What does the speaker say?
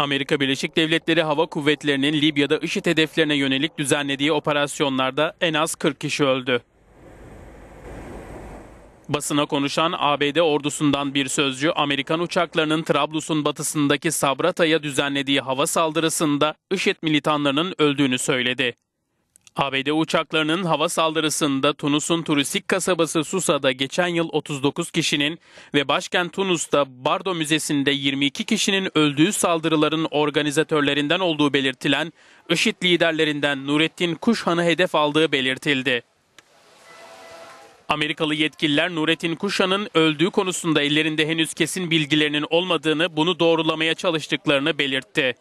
Amerika Birleşik Devletleri Hava Kuvvetleri'nin Libya'da IŞİD hedeflerine yönelik düzenlediği operasyonlarda en az 40 kişi öldü. Basına konuşan ABD ordusundan bir sözcü Amerikan uçaklarının Trablus'un batısındaki Sabrata'ya düzenlediği hava saldırısında IŞİD militanlarının öldüğünü söyledi. ABD uçaklarının hava saldırısında Tunus'un turistik kasabası Susa'da geçen yıl 39 kişinin ve başkent Tunus'ta Bardo Müzesi'nde 22 kişinin öldüğü saldırıların organizatörlerinden olduğu belirtilen IŞİD liderlerinden Nurettin Kuşhan'ı hedef aldığı belirtildi. Amerikalı yetkililer Nurettin Kuşan'ın öldüğü konusunda ellerinde henüz kesin bilgilerinin olmadığını, bunu doğrulamaya çalıştıklarını belirtti.